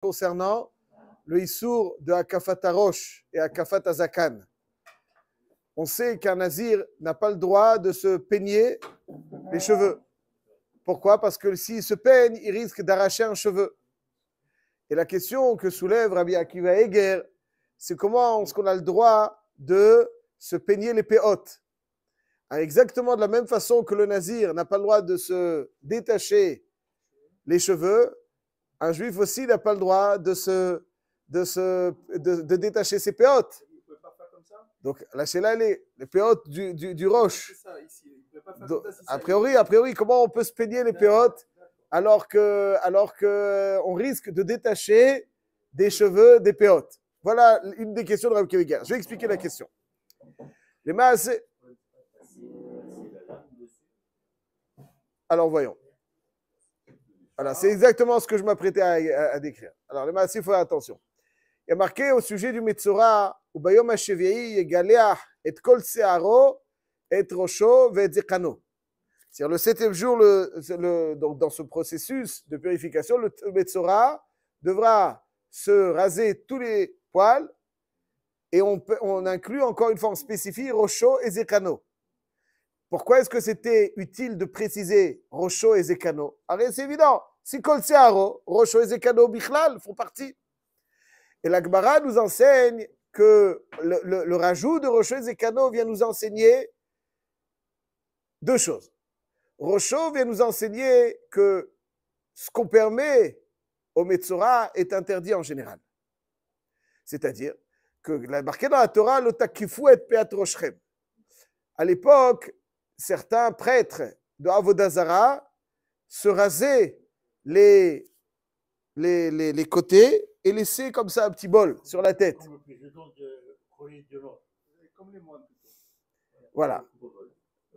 concernant le Issour de Akafata Roche et Akafata Zakan, On sait qu'un nazir n'a pas le droit de se peigner les cheveux. Pourquoi Parce que s'il se peigne, il risque d'arracher un cheveu. Et la question que soulève Rabbi Akiva Eger, c'est comment est-ce qu'on a le droit de se peigner les péotes ah, Exactement de la même façon que le nazir n'a pas le droit de se détacher les cheveux, un juif aussi n'a pas le droit de, se, de, se, de, détacher ses péotes. Donc la chéla, les péotes du, du, roche. a priori, a priori, comment on peut se peigner les péotes alors que, alors que on risque de détacher des cheveux des péotes Voilà une des questions de Rabbi Je vais expliquer la question. Les masses. Alors voyons. Voilà, c'est exactement ce que je m'apprêtais à, décrire. Alors, les massif, il faut faire attention. Il y marqué au sujet du Metzora, ou Bayom et Kol Searo, et Rosho, zekano C'est-à-dire le septième jour, dans ce processus de purification, le Metzora devra se raser tous les poils et on, inclut encore une fois, spécifique, « Rocho Rosho et Zekano. Pourquoi est-ce que c'était utile de préciser Rosho et Zekano Alors ah, c'est évident, si Kolsearo, Rocho et Zekano Bichlal font partie. Et l'Akbara nous enseigne que le, rajout de Rocho et Zekano vient nous enseigner deux choses. Rocho vient nous enseigner que ce qu'on permet au Metzora est interdit en général. C'est-à-dire que marqué dans la Torah, le takifu et peatrochem. À l'époque, certains prêtres de Avodazara se rasaient les, les, les, côtés et laisser comme ça un petit bol sur la tête. Voilà.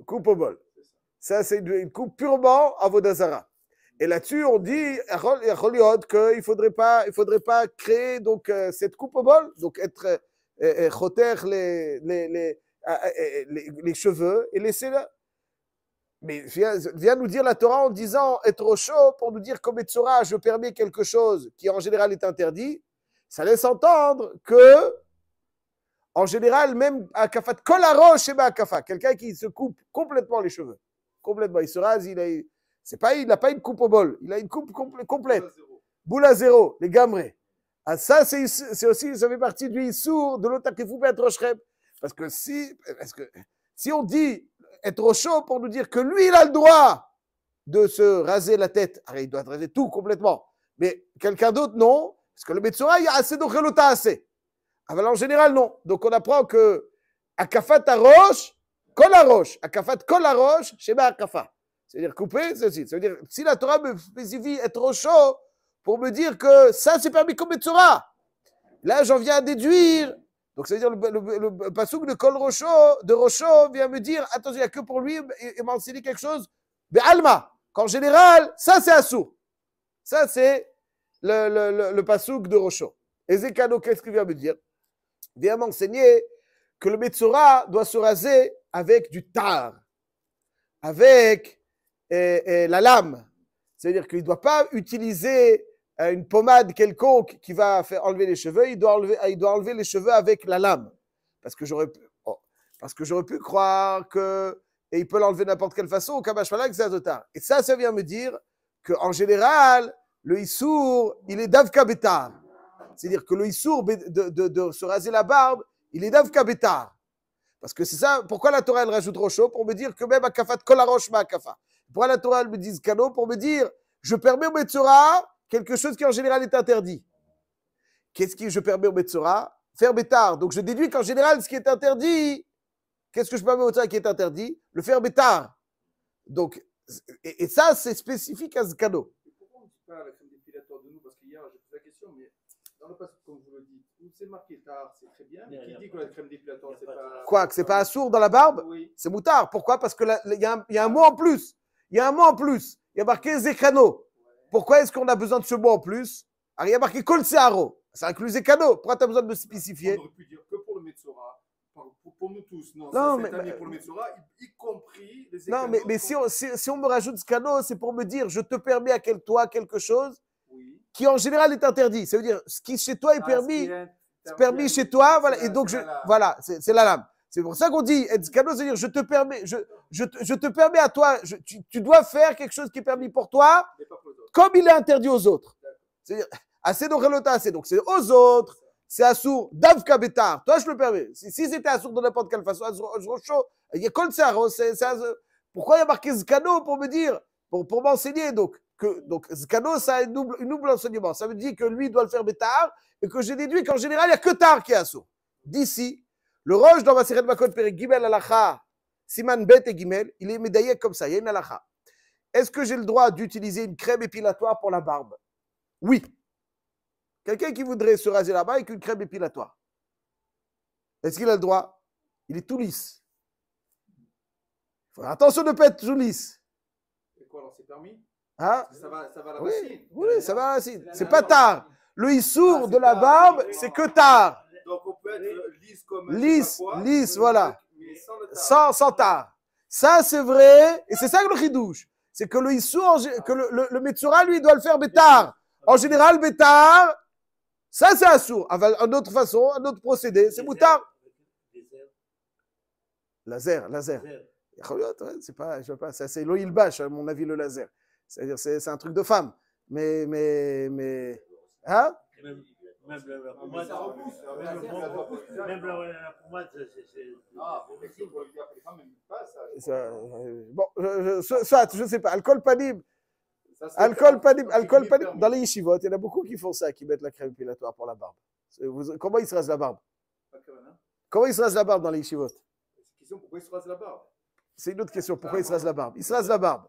Coupe au bol. Ça, c'est une coupe purement à Vodazara. Et là-dessus, on dit qu'il ne faudrait pas, il faudrait pas créer donc euh, cette coupe au bol, donc être et euh, euh, les, cheveux et laisser là. Mais viens, nous dire la Torah en disant être chaud pour nous dire comme je permets quelque chose qui en général est interdit. Ça laisse entendre que, en général, même à Kafat, roche et Kafa, quelqu'un qui se coupe complètement les cheveux. Complètement. Il se rase, il a, c'est pas, il n'a pas une coupe au bol, il a une coupe complète. Boule à zéro, les gamrés. Ah, ça, c'est, aussi, ça fait partie du sourd de l'Otakifou Beatroshreb. Parce que si, parce que, si on dit est trop chaud pour nous dire que lui, il a le droit de se raser la tête. Ah, il doit raser tout complètement. Mais quelqu'un d'autre, non. Parce que le Metsora, il y a assez relota assez. Ah, ben en général, non. Donc, on apprend que Akafat Arosh, Kol Arosh. Akafat Kol Arosh, Shema Akafa. C'est-à-dire couper, ceci. à dire, si la Torah me spécifie être trop chaud pour me dire que ça, c'est permis comme Metsora. là, j'en viens à déduire donc, ça veut dire le, le, pasouk de Kol Rocho, de vient me dire attention, il n'y a que pour lui, il m'a enseigné quelque chose. Mais Alma, qu'en général, ça c'est Assour. Ça c'est le, le, pasouk de Rocho. Et qu'est-ce qu'il vient me dire Il vient m'enseigner que le Metsura doit se raser avec du tar, avec la lame. C'est-à-dire qu'il ne doit pas utiliser euh, une pommade quelconque qui va faire enlever les cheveux, il doit enlever, il doit enlever les cheveux avec la lame. Parce que j'aurais pu, oh, parce que j'aurais pu croire que et il peut l'enlever n'importe quelle façon, au Kabashmalak, c'est Et ça, ça vient me dire qu'en général, le Issour, il est Davka Betar. C'est-à-dire que le Issour de, de, se raser la barbe, il est Davka Betar. Parce que c'est ça, pourquoi la Torah, elle rajoute Rochot Pour me dire que même Akafat ma Kafa. Pourquoi la Torah, elle me dit Kano Pour me dire, je permets au Metzora quelque chose qui en général est interdit. Qu'est-ce que je permets au Metzora Faire bétard. Donc je déduis qu'en général, ce qui est interdit, qu'est-ce que je permets au Metzora qui est interdit Le faire bétard. Donc, et, ça, c'est spécifique à ce cadeau. Pourquoi on ne dit pas la crème de nous Parce qu'hier, j'ai posé la question, mais dans le passé, comme vous le dites, où c'est marqué tard, c'est très bien, mais qui dit que la crème dépilatoire, c'est pas. Quoi Que c'est pas ah sourd dans la barbe Oui. C'est moutard. Pourquoi Parce qu'il y, y, a un mot en plus. Il y a un mot en plus. Il y a marqué Zécrano. Pourquoi est-ce qu'on a besoin de ce mot en plus Alors, il y a marqué Kol Ça inclut les Pourquoi tu as besoin de me spécifier On aurait pu dire que pour le Metzora, pour, nous tous. Non, non mais, bah, pour le y, compris les Non, mais, si, on, si, on, me rajoute ce cadeau, c'est pour me dire je te permets à quel, toi quelque chose qui en général est interdit. Ça veut dire ce qui chez toi est ah, permis. C'est permis chez toi, voilà. Et donc, je, voilà, c'est la lame. C'est pour ça qu'on dit, cadeau, c'est-à-dire, je te permets, je, je, te permets à toi, tu, dois faire quelque chose qui est permis pour toi, comme il est interdit aux autres. C'est-à-dire, assez donc assez donc c'est aux autres, c'est sourd. davka betar, toi je me permets. Si, c'était à sourd de n'importe quelle façon, Azrocho ». il y a kol hein, pourquoi il y a marqué Zkano pour me dire, pour, m'enseigner donc que, donc Zkano, ça a double, une double enseignement. Ça veut dire que lui doit le faire bêtard et que j'ai déduit qu'en général, il n'y a que Tar qui est sourd. D'ici, le roche dans ma code Perek Gimel Alacha, Siman Bet et il est médaillé comme ça, il y a une Alacha. Est-ce que j'ai le droit d'utiliser une crème épilatoire pour la barbe Oui. Quelqu'un qui voudrait se raser la barbe avec une crème épilatoire, est-ce qu'il a le droit Il est tout lisse. faut attention de ne pas être tout lisse. C'est quoi alors, c'est permis hein? ça, va, à la oui, Oui, ça va à la racine. C'est pas tard. Le hissour ah, de la barbe, c'est que tard. Donc on peut être lisse comme. Lisse, lisse, voilà. sans, tard. sans, Ça, c'est vrai. Et c'est ça que le douche c'est que le Issour, que le, le, Metsura, lui, doit le faire bêtard. En général, bêtard, ça c'est un sourd. Ah, ben, une autre façon, un autre procédé, c'est moutard. Laser, laser. C'est pas, je pas, c'est à mon avis, le laser. C'est-à-dire, c'est un truc de femme. Mais, mais, mais. Hein? Même le pour ah, moi, ça repousse. Même le pour moi, c'est. Ah, c'est euh, Bon, soit, je ne sais pas. Alcool panib. Alcool panib. Alcool panib. Dans les yeshivot, il y en a beaucoup qui font ça, qui mettent la crème pilatoire pour la barbe. comment ils se rasent la barbe hein. Comment ils se rasent la barbe dans les yeshivot pourquoi ils se rasent la barbe C'est une autre question. Pourquoi ah, ils se rasent la barbe Ils se rasent la barbe.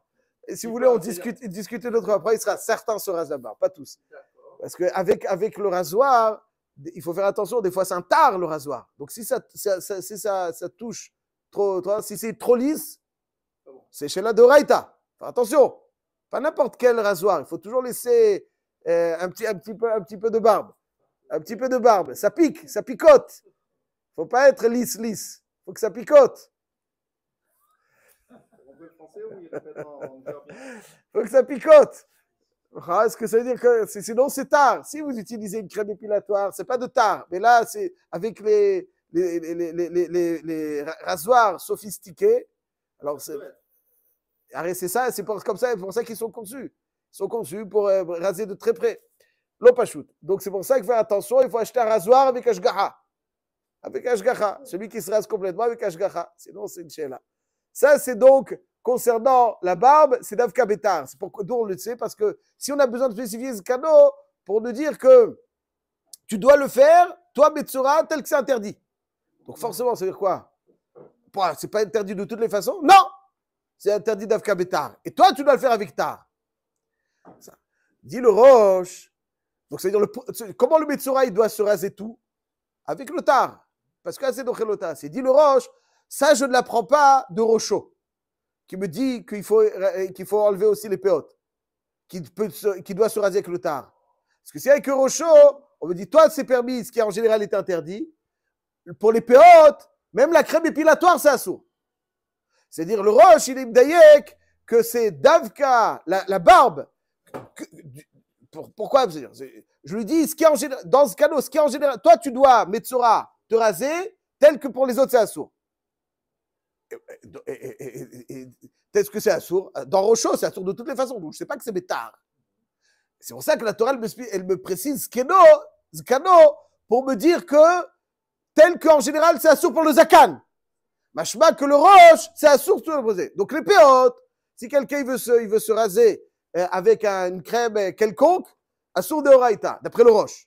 Et si vous voulez, on discute, discute d'autres après. Ils sera Certains se rasent la barbe, pas tous. Parce qu'avec avec le rasoir, il faut faire attention, des fois ça un le rasoir. Donc si ça, ça, ça, ça touche trop, si c'est trop lisse, c'est chez la Doraita. attention, pas n'importe quel rasoir, il faut toujours laisser euh, un, petit, un, petit peu, un petit peu de barbe. Un petit peu de barbe, ça pique, ça picote. Il faut pas être lisse, lisse, Il faut que ça picote. il faut que ça picote. Ah, est-ce que ça veut dire que sinon c'est tard Si vous utilisez une crème épilatoire, c'est pas de tard. Mais là, c'est avec les les, rasoirs sophistiqués. Alors, c'est ça, c'est comme ça, pour ça qu'ils sont conçus. Ils sont conçus pour euh, raser de très près. L'opachout. Donc, c'est pour ça qu'il faut faire attention, il faut acheter un rasoir avec Ashgaha. Avec Ashgaha. Celui qui se rase complètement avec Ashgaha. Sinon, c'est une là. Ça, c'est donc concernant la barbe, c'est Davka betar. C'est pourquoi on le sait, parce que si on a besoin de spécifier ce cadeau pour nous dire que tu dois le faire, toi, Betsura, tel que c'est interdit. Donc forcément, ça veut dire quoi C'est pas interdit de toutes les façons Non C'est interdit d'Avka betar. Et toi, tu dois le faire avec Tar. Dit le Roche. Donc ça veut dire, comment le Betsura, il doit se raser tout Avec le Tar. Parce que ah, c'est donc le Tar. C'est dit le Roche, ça, je ne l'apprends pas de Rochot qui me dit qu'il faut, euh, qu'il faut enlever aussi les péotes, qui, qui doit se raser avec le tard. Parce que si avec rochot, on me dit, toi, c'est permis, ce qui en général est interdit. Pour les péotes, même la crème épilatoire, c'est sourd. C'est-à-dire, le roche, il est mdaïek, que c'est Davka, la, barbe. pourquoi Je lui dis, ce qui en dans ce canot, ce qui en général, toi, tu dois, Metsora, te raser, tel que pour les autres, c'est un est-ce que c'est sourd euh, Dans Rochot, c'est sourd de toutes les façons. Donc je ne sais pas que c'est métal. C'est pour ça que la Torah, elle me, me précise Zkano, pour me dire que tel qu'en général, c'est sourd pour le Zakan. Machma que le Roche, c'est sourd pour le poser. Donc les péotes, si quelqu'un veut, se, veut se raser euh, avec une crème euh, quelconque, sourd de Horaïta, d'après le Roche.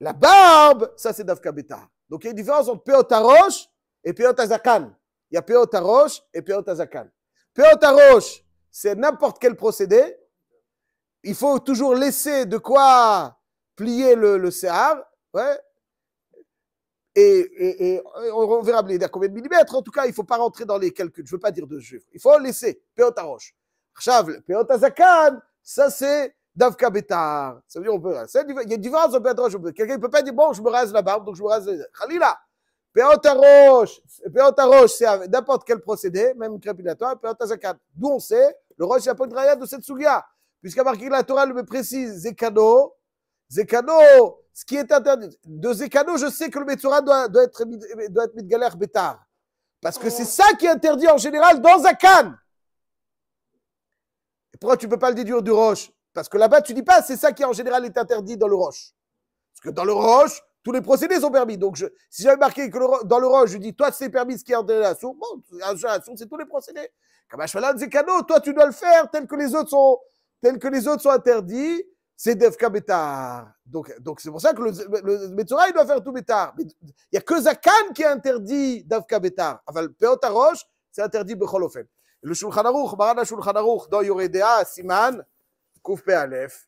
La barbe, ça c'est Dafka bêta. Donc il y a une différence entre Péot Roche et Péot Zakan. Il y a et et Peot Zakan. c'est n'importe quel procédé. Il faut toujours laisser de quoi plier le, le Ouais. Et, on verra combien de millimètres. En tout cas, il ne faut pas rentrer dans les calculs. Je ne veux pas dire de juif. Il faut laisser. Peot Arosh. ça c'est Davka Betar. Ça veut dire on peut. Il y a une différence entre Quelqu'un ne peut pas dire bon, je me rase la barbe, donc je me rase. Euh, Khalila. Roche, c'est n'importe quel procédé, même crépilatoire, Péotazakat. D'où on sait, le roche une rayade de cette Sugia. Puisqu'à marquer la Torah le précise, Zekano, Zekano, ce qui est interdit. De Zekano, je sais que le Metzora doit, doit être, mis être galère Parce que c'est ça qui est interdit en général dans Zakan. pourquoi tu ne peux pas le déduire du roche Parce que là-bas, tu dis pas, c'est ça qui en général est interdit dans le roche. Parce que dans le roche, tous les procédés sont permis. Donc, si j'avais marqué que dans le roche, je dis, toi, c'est permis ce qui est entré dans la sourde, bon, la sourde, c'est tous les procédés. Kamashvalan, c'est cadeau, toi, tu dois le faire tel que les autres sont, tel que les autres sont interdits. C'est d'avka Betar. Donc, c'est pour ça que le, le, il doit faire tout Betar. Il n'y a que Zakan qui est interdit d'avka Betar. Enfin, Peot Roche, c'est interdit Becholofen. Le Shulchan Aruch, Marana Shulchan Aruch, dans Yoredea, Siman, Kouf Alef.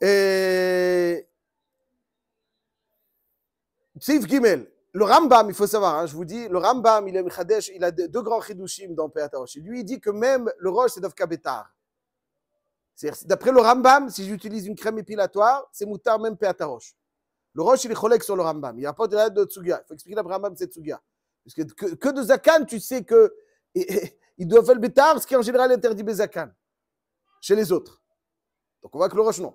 Et... Gimel, le Rambam, il faut savoir, hein, je vous dis, le Rambam, il a deux grands chidushim dans et Lui, il dit que même le Roche, c'est Dovka Betar. D'après le Rambam, si j'utilise une crème épilatoire, c'est moutar même Péat Le Roche, il est cholek sur le Rambam. Il n'y a pas de la de Tsugia. Il faut expliquer le Rambam, c'est Tsugia. Parce que, que, de Zakan, tu sais que il doit faire le Bétar ce qui en général est interdit Bezakan chez les autres. Donc on voit que le Roche, non.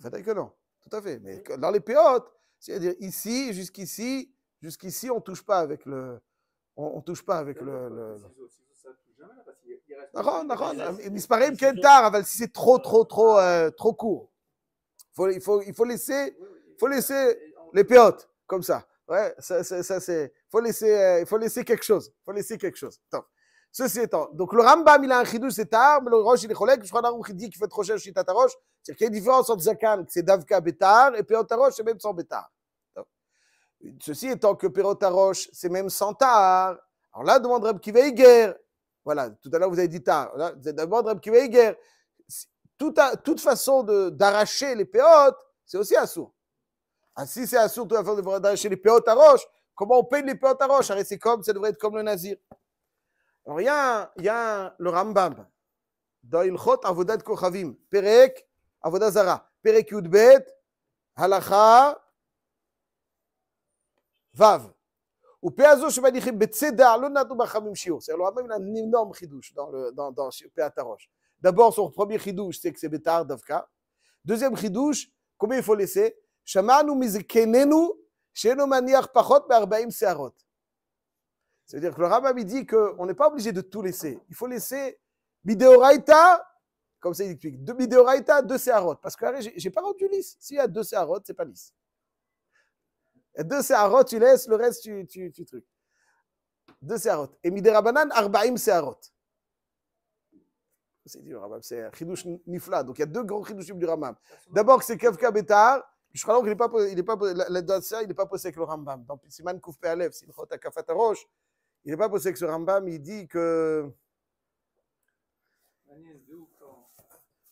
fait que non. Tout à fait. Mais dans les péotes, c'est-à-dire ici, jusqu'ici, jusqu'ici, on ne touche pas avec le. On, on touche pas avec le. le... Si c'est trop, trop, euh, trop, euh, trop court, faut, il, faut, il faut laisser, faut laisser les péotes comme ça. Ouais, ça, ça, ça c'est. Faut laisser, euh, il faut laisser quelque chose. Faut laisser quelque chose. Attends. Ceci étant, donc le Rambam, il a un chidou, c'est tard, mais le Roche, il est collègue. je crois qu'il dit qu'il faut être recherche chez Tataroche. C'est-à-dire qu'il y a une différence entre Zakan, c'est Davka Bétar, et Péotaroche, c'est même sans Bétar. Ceci étant que Péotaroche, c'est même sans Tar. Alors là, demande Reb Kiveiger. Voilà, tout à l'heure, vous avez dit Tar. Là, demandé Reb Kiveiger. Toute, toute façon d'arracher les péotes, c'est aussi assourd. Ah, si c'est assourd, toute façon d'arracher les péotes à roche, comment on paye les péotes à roche C'est comme, ça devrait être comme le nazir. Alors, il y a, do il y a kohavim, le Rambam dans Ilchot Avodat Kochavim, Perek Avodat Zara, Perek Yudbet, Halacha, Vav. C'est-à-dire, le Rambam il a un énorme chidouche dans, le, dans, dans Péataroche. D'abord, son premier chidouche, c'est que c'est Betar Davka. Deuxième chidouche, combien il faut laisser Shamanu mizkenenu, sheno maniach pachot par 40 searot. C'est-à-dire que le rabbin dit qu'on n'est pas obligé de tout laisser. Il faut laisser Bideoraita, comme ça il explique, de Bideoraita, deux Seharot. Parce que j'ai pas rendu lisse. S'il y a deux ce c'est pas lisse. Deux Seharot, tu laisses, le reste, tu, tu, tu trucs. Deux Seharot. Et Miderabanan, Arbaim Seharot. C'est dit, le Rambam. c'est un niflad. nifla. Donc il y a deux grands chidouchim du Rambam. D'abord, c'est kafka Betar. Je crois qu'il n'est pas, il est pas, la, il n'est pas posé avec le Rambam. Dans Siman Kouf Alev, c'est une Chota Kafatarosh. Il n'est pas possible que ce Rambam, il dit que. Hein.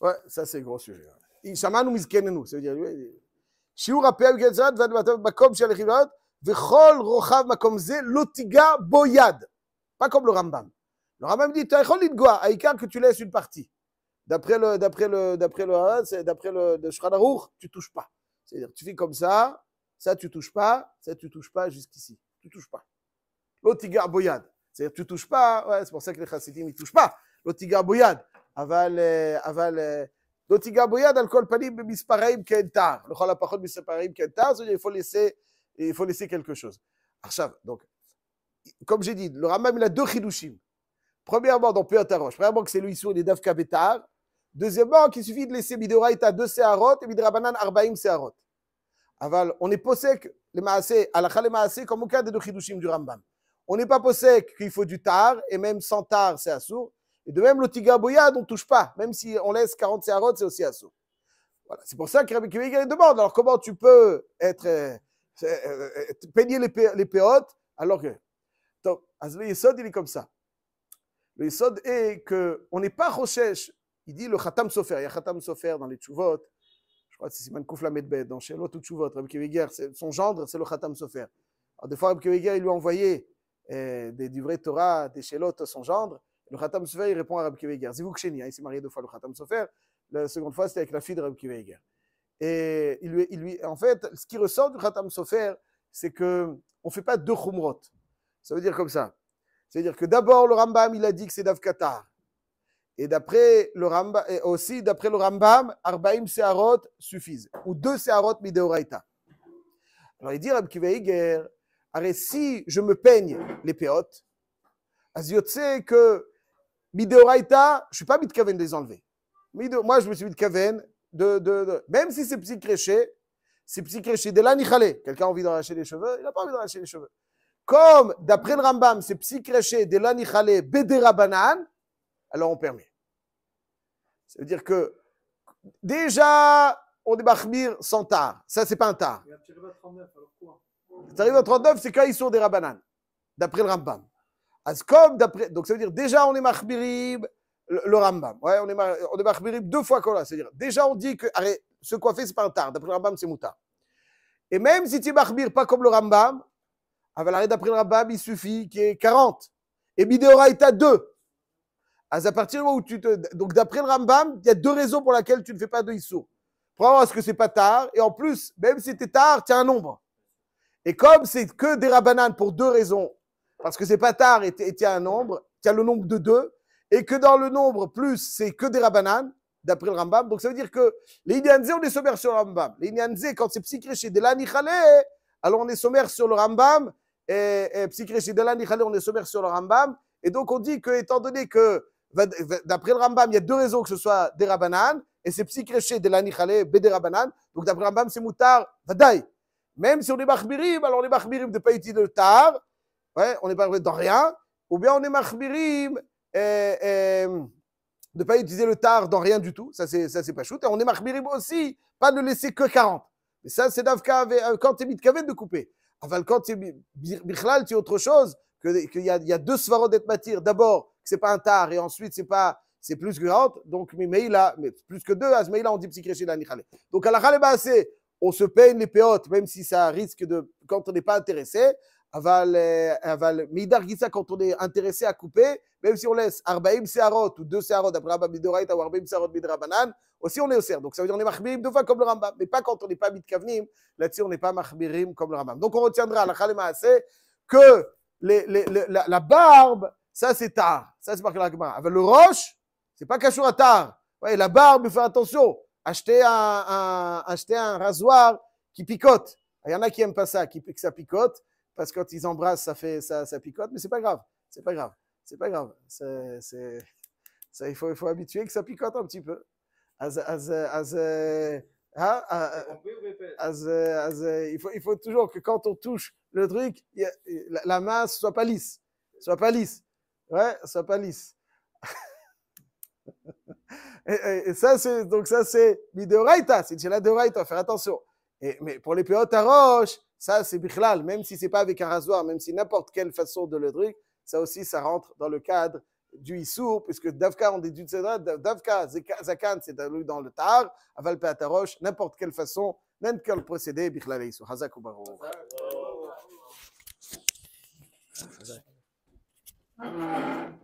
Ouais, ça c'est gros sujet. שמענו מזקננו, שיעור הפעם גזרת במקום של Pas comme le Rambam. makom boyad, pas comme Le Rambam dit, tu as l'idgoa, aikar que tu laisses une partie. D'après le, d'après le, d'après le, d'après le, de tu touches pas. C'est-à-dire, tu fais comme ça, ça tu touches pas, ça tu touches pas jusqu'ici. Tu touches pas l'otigar boyad. C'est-à-dire, tu touches pas, c'est pour ça que les chassidim, ils touchent pas. L'otigar boyad. אבל, אבל לא al בו mispareim kentar, כל פנים במספריים c'est-à-dire il faut laisser, il faut laisser quelque chose. donc comme j'ai dit, le ramam, il a deux chidushim. Premièrement, dans Péot Premièrement, que c'est lui il est Davka Betar. Deuxièmement, qu'il suffit de laisser Midoraïta deux séharot, et Midrabanan Arbaim séharot. Aval, on est possèque, les Maasé, la le Maasé, comme aucun des deux chidushim du Rambam. On n'est pas possède qu'il faut du tar, et même sans tar, c'est assourd. Et de même, le bouillade, on ne touche pas. Même si on laisse 40 séarot, c'est aussi assourd. Voilà. C'est pour ça que Rabbi Kiviga demande alors comment tu peux être, euh, euh, euh, peigner les, péotes alors que. Donc, ah, le Yesod, il est comme ça. Le Yesod est qu'on n'est pas Rochesh. Il dit le Khatam Sofer. Il y a Khatam Sofer dans les Tchouvot. Je crois que c'est Siman Koufla Medbed, dans chez ou Tchouvot. Rabbi Kiviga, son gendre, c'est le Khatam Sofer. Alors, des fois, Rabbi il lui envoyait euh, des vrai Torah, des Shelot à son gendre. Le Khatam Sofer, il répond à Rabbi Kiveiger. Sheni, hein, il s'est marié deux fois, le Khatam Sofer. La seconde fois, c'était avec la fille de Rabbi Kiveiger. Et il lui, en fait, ce qui ressort du Khatam Sofer, c'est qu'on ne fait pas deux Khumrot. Ça veut dire comme ça. C'est-à-dire que d'abord, le Rambam, il a dit que c'est Davkatar. Et d'après le Rambam, et aussi d'après le Rambam, Arbaim Seharot suffisent. Ou deux Seharot Mideoraita. Alors il dit, Rabbi si je me peigne les péotes, sais que midoraita, je ne suis pas Mitkaven de les enlever. Moi, je me suis Mitkaven de, de, Même si c'est petit c'est petit De lanichale. Quelqu'un a envie de racheter les cheveux, il n'a pas envie de racheter les cheveux. Comme, d'après le Rambam, c'est petit de lanichale, Bedera Banan, alors on permet. cest à dire que, déjà, on débarque sans tard. Ça, c'est pas un tard. Il y a 39, alors quoi ça arrive en 39, c'est quand ils sont des Rabbanan, d'après le Rambam. d'après. Donc ça veut dire déjà on est Mahbirib, le, Rambam. Ouais, on est, on est deux fois qu'on a. C'est-à-dire déjà on dit que se coiffer, c'est pas un tard. D'après le Rambam, c'est moutard. Et même si tu es Mahbir, pas comme le Rambam, ah, bah, d'après le Rambam, il suffit qu'il y ait 40. Et Bidéora est à 2. À partir du moment où tu te. Donc d'après le Rambam, il y a deux raisons pour lesquelles tu ne fais pas de Issou. Premièrement, parce que c'est pas tard. Et en plus, même si tu es tard, tu as un nombre. Et comme c'est que des rabananes pour deux raisons, parce que c'est tard et y un nombre, y a le nombre de deux, et que dans le nombre plus, c'est que des rabananes, d'après le Rambam. Donc ça veut dire que les Inyanzé, on est sommaire sur le Rambam. Les Inyanzé, quand c'est psychréché de l'anichale, alors on est sommaire sur le Rambam, et, et psychréché de l'anichale, on est sommaire sur le Rambam. Et donc on dit que, étant donné que, d'après le Rambam, il y a deux raisons que ce soit des rabananes, et c'est psychréché de l'anichale, bé Donc d'après le Rambam, c'est moutar, vadaï. Même si on est machbirim, alors on est machbirim de ne pas utiliser le Tar, ouais, on n'est pas dans rien, ou bien on est euh, euh, de ne pas utiliser le tar dans rien du tout, ça c'est, pas chouette. Et on est machbirim aussi, pas de laisser que 40. Mais ça c'est Davka, euh, quand es mitkaven de couper. Enfin, quand t'es tu es autre chose, qu'il y, a, y a deux svarot d'être D'abord, que c'est pas un tar, et ensuite c'est pas c'est plus que 40. Donc, mais, mais plus que deux, à ce là on dit psychréché la Donc, à la c'est on se paye les péotes, même si ça risque de, quand on n'est pas intéressé, aval, euh, aval, ça quand on est intéressé à couper, même si on laisse Arbaïm Searot ou deux Searot d'après Rabba Midoraita ou Arbaïm Searot Midrabanan, aussi on est au serre. Donc ça veut dire on est Mahmirim deux fois comme le Rambam, mais pas quand on n'est pas Mitkavnim, là-dessus on n'est pas Mahmirim comme le Rambam. Donc on retiendra, la c'est que la, barbe, ça c'est tard, ça c'est par le la le roche, c'est pas cachou à tard. Ouais, la barbe, il faut attention acheter un, un, acheter un rasoir qui picote. Il y en a qui aiment pas ça, qui, que ça picote, parce que quand ils embrassent, ça, fait, ça, ça picote, mais c'est pas grave, c'est pas grave, c'est pas grave. C'est, c'est, ça, il, faut, il faut habituer que ça picote un petit peu. As, hein, ah, ah, il, faut, il, faut, toujours que quand on touche le truc, la, masse main soit pas lisse. Soit pas lisse. Ouais, soit pas lisse. et, ça, c'est, donc ça, c'est Midoraita, c'est de Doraita, faire attention. Et, mais pour les péotes roche, ça, c'est Bichlal, même si c'est pas avec un rasoir, même si n'importe quelle façon de le truc, ça aussi, ça rentre dans le cadre du Issour, puisque Davka, on déduit de ça, Davka, Zakan, c'est dans le Tar, Aval roche, n'importe quelle façon, n'importe quel procédé, Bichlal et Issour. ou